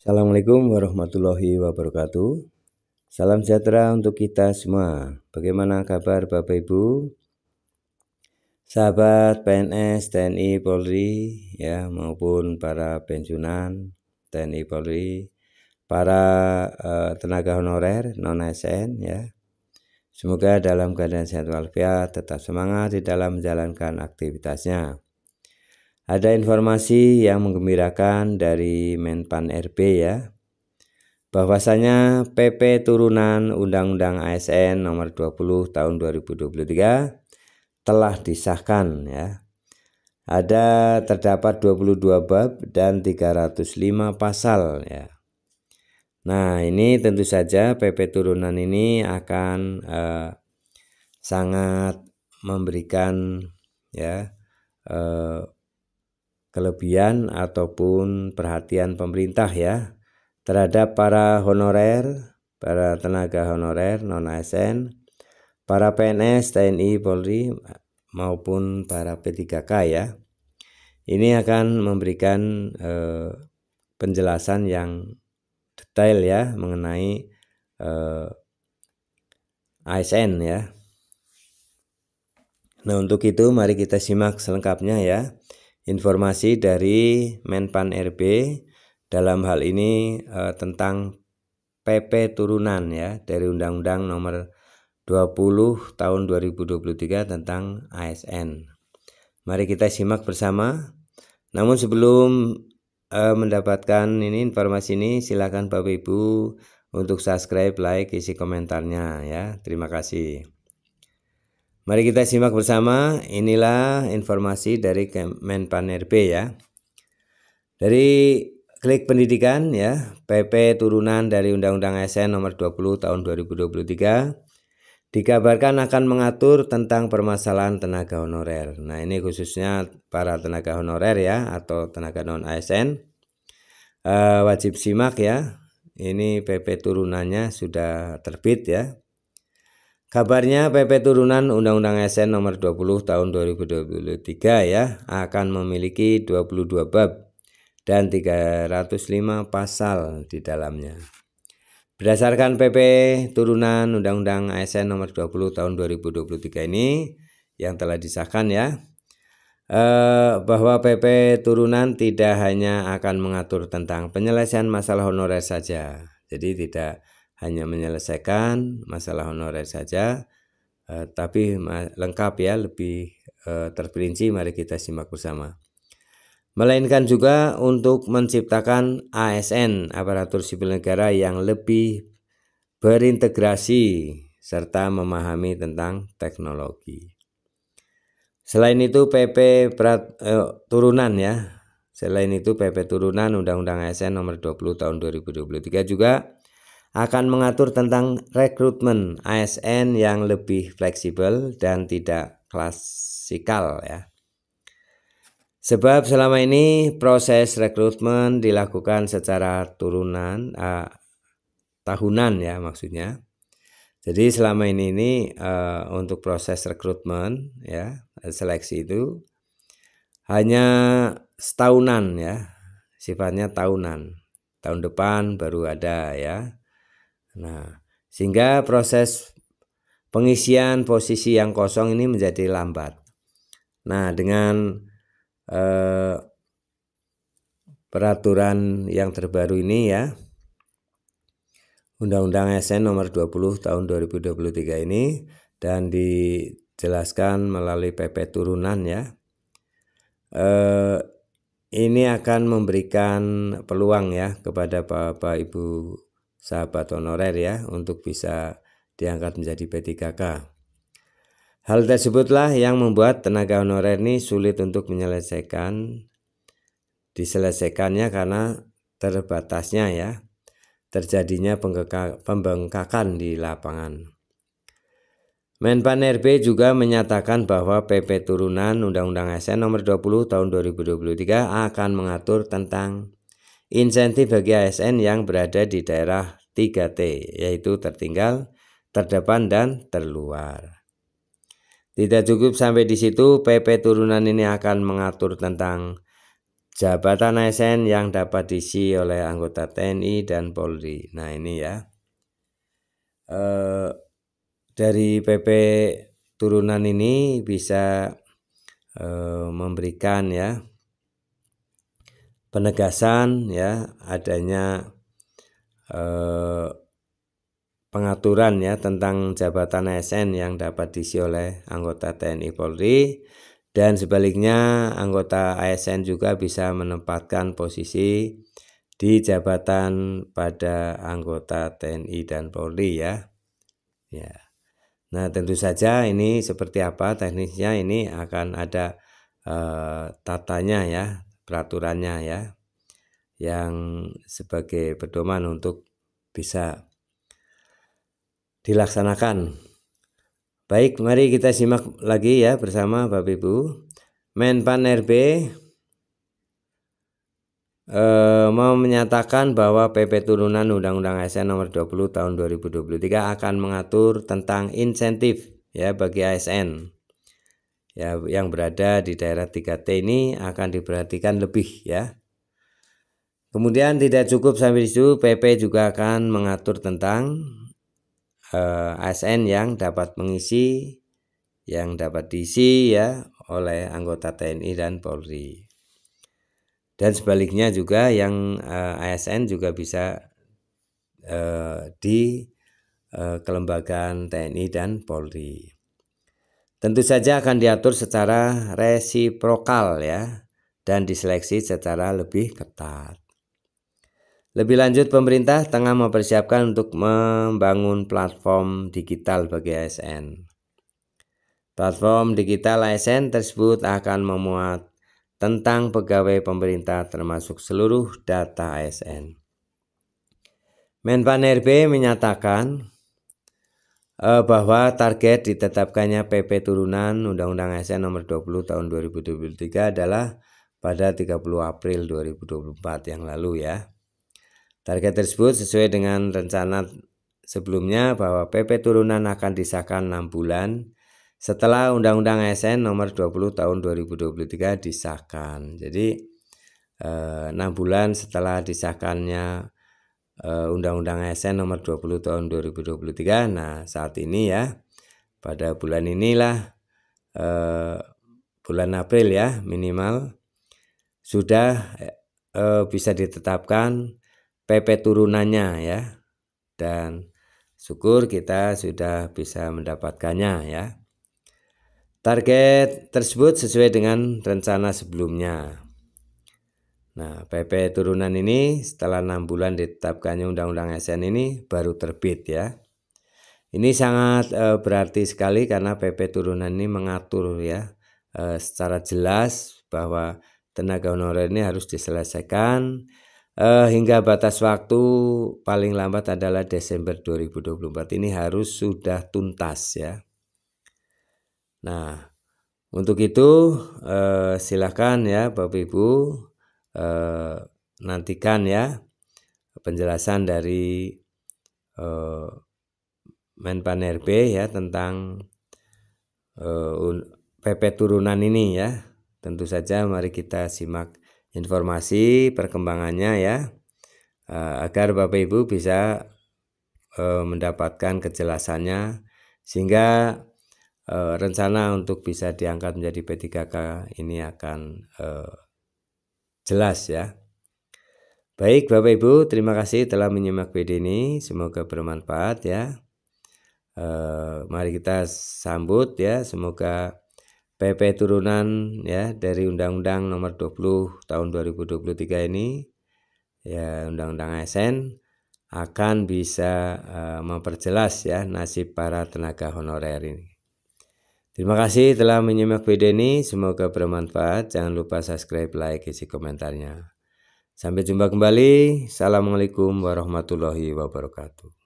Assalamualaikum warahmatullahi wabarakatuh. Salam sejahtera untuk kita semua. Bagaimana kabar Bapak Ibu? Sahabat PNS, TNI, Polri ya maupun para pensiunan TNI Polri, para uh, tenaga honorer non ASN ya. Semoga dalam keadaan sehat walafiat, tetap semangat di dalam menjalankan aktivitasnya. Ada informasi yang menggembirakan dari Menpan RB ya, bahwasanya PP turunan Undang-Undang ASN nomor 20 tahun 2023 telah disahkan ya. Ada terdapat 22 bab dan 305 pasal ya. Nah, ini tentu saja PP turunan ini akan eh, sangat memberikan ya eh, kelebihan ataupun perhatian pemerintah ya terhadap para honorer, para tenaga honorer non ASN, para PNS TNI Polri maupun para P3K ya. Ini akan memberikan eh, penjelasan yang detail ya mengenai eh, ASN ya. Nah, untuk itu mari kita simak selengkapnya ya informasi dari Menpan RB dalam hal ini eh, tentang PP turunan ya dari Undang-Undang Nomor 20 Tahun 2023 tentang ASN. Mari kita simak bersama. Namun sebelum eh, mendapatkan ini informasi ini silakan Bapak Ibu untuk subscribe, like, isi komentarnya ya. Terima kasih. Mari kita simak bersama. Inilah informasi dari Kemenpan RB ya. Dari klik pendidikan ya, PP turunan dari Undang-Undang ASN nomor 20 tahun 2023 dikabarkan akan mengatur tentang permasalahan tenaga honorer. Nah, ini khususnya para tenaga honorer ya atau tenaga non ASN e, eh, wajib simak ya. Ini PP turunannya sudah terbit ya. Kabarnya PP turunan Undang-Undang ASN nomor 20 tahun 2023 ya akan memiliki 22 bab dan 305 pasal di dalamnya. Berdasarkan PP turunan Undang-Undang ASN nomor 20 tahun 2023 ini yang telah disahkan ya eh, bahwa PP turunan tidak hanya akan mengatur tentang penyelesaian masalah honorer saja. Jadi tidak hanya menyelesaikan masalah honorer saja, eh, tapi lengkap ya, lebih eh, terperinci. Mari kita simak bersama. Melainkan juga untuk menciptakan ASN, aparatur sipil negara yang lebih berintegrasi serta memahami tentang teknologi. Selain itu PP Prat, eh, turunan ya. Selain itu PP turunan Undang-Undang ASN nomor 20 tahun 2023 juga akan mengatur tentang rekrutmen ASN yang lebih fleksibel dan tidak klasikal ya. Sebab selama ini proses rekrutmen dilakukan secara turunan uh, tahunan ya maksudnya. Jadi selama ini ini uh, untuk proses rekrutmen ya seleksi itu hanya setahunan ya sifatnya tahunan. Tahun depan baru ada ya. Nah, sehingga proses pengisian posisi yang kosong ini menjadi lambat. Nah, dengan eh, peraturan yang terbaru ini ya, Undang-Undang SN nomor 20 tahun 2023 ini dan dijelaskan melalui PP turunan ya. Eh, ini akan memberikan peluang ya kepada Bapak Ibu sahabat honorer ya untuk bisa diangkat menjadi P3K. Hal tersebutlah yang membuat tenaga honorer ini sulit untuk menyelesaikan diselesaikannya karena terbatasnya ya terjadinya pembengkakan di lapangan. Menpan RB juga menyatakan bahwa PP turunan Undang-Undang ASN nomor 20 tahun 2023 akan mengatur tentang Insentif bagi ASN yang berada di daerah 3T yaitu tertinggal, terdepan dan terluar. Tidak cukup sampai di situ, PP turunan ini akan mengatur tentang jabatan ASN yang dapat diisi oleh anggota TNI dan Polri. Nah, ini ya. E, dari PP turunan ini bisa e, memberikan ya penegasan ya adanya eh, pengaturan ya tentang jabatan ASN yang dapat diisi oleh anggota TNI Polri dan sebaliknya anggota ASN juga bisa menempatkan posisi di jabatan pada anggota TNI dan Polri ya. Ya. Nah, tentu saja ini seperti apa teknisnya ini akan ada eh, tatanya ya, peraturannya ya yang sebagai pedoman untuk bisa dilaksanakan. Baik, mari kita simak lagi ya bersama Bapak Ibu. Menpan RB eh, mau menyatakan bahwa PP turunan Undang-Undang ASN nomor 20 tahun 2023 akan mengatur tentang insentif ya bagi ASN ya yang berada di daerah 3T ini akan diperhatikan lebih ya. Kemudian tidak cukup sampai di situ, PP juga akan mengatur tentang eh, ASN yang dapat mengisi yang dapat diisi ya oleh anggota TNI dan Polri. Dan sebaliknya juga yang eh, ASN juga bisa eh, di eh, kelembagaan TNI dan Polri. Tentu saja akan diatur secara resiprokal ya dan diseleksi secara lebih ketat. Lebih lanjut, pemerintah tengah mempersiapkan untuk membangun platform digital bagi ASN. Platform digital ASN tersebut akan memuat tentang pegawai pemerintah termasuk seluruh data ASN. Menpan RB menyatakan Eh, bahwa target ditetapkannya PP turunan Undang-Undang ASN nomor 20 tahun 2023 adalah pada 30 April 2024 yang lalu ya. Target tersebut sesuai dengan rencana sebelumnya bahwa PP turunan akan disahkan 6 bulan setelah Undang-Undang ASN nomor 20 tahun 2023 disahkan. Jadi eh, 6 bulan setelah disahkannya Eh, Undang-Undang ASN nomor 20 tahun 2023. Nah, saat ini ya pada bulan inilah eh, bulan April ya minimal sudah eh, bisa ditetapkan PP turunannya ya. Dan syukur kita sudah bisa mendapatkannya ya. Target tersebut sesuai dengan rencana sebelumnya. Nah, PP turunan ini setelah enam bulan ditetapkannya Undang-Undang ASN ini baru terbit ya. Ini sangat e, berarti sekali karena PP turunan ini mengatur ya e, secara jelas bahwa tenaga honorer ini harus diselesaikan e, hingga batas waktu paling lambat adalah Desember 2024 ini harus sudah tuntas ya. Nah, untuk itu e, silakan ya Bapak Ibu eh, nantikan ya penjelasan dari eh, Menpan RB ya tentang eh, PP turunan ini ya. Tentu saja mari kita simak informasi perkembangannya ya eh, agar Bapak Ibu bisa eh, mendapatkan kejelasannya sehingga eh, rencana untuk bisa diangkat menjadi P3K ini akan eh, jelas ya. Baik Bapak Ibu, terima kasih telah menyimak video ini. Semoga bermanfaat ya. E, mari kita sambut ya. Semoga PP turunan ya dari Undang-Undang Nomor 20 Tahun 2023 ini ya Undang-Undang ASN akan bisa e, memperjelas ya nasib para tenaga honorer ini. Terima kasih telah menyimak video ini, semoga bermanfaat. Jangan lupa subscribe, like, isi komentarnya. Sampai jumpa kembali. Assalamualaikum warahmatullahi wabarakatuh.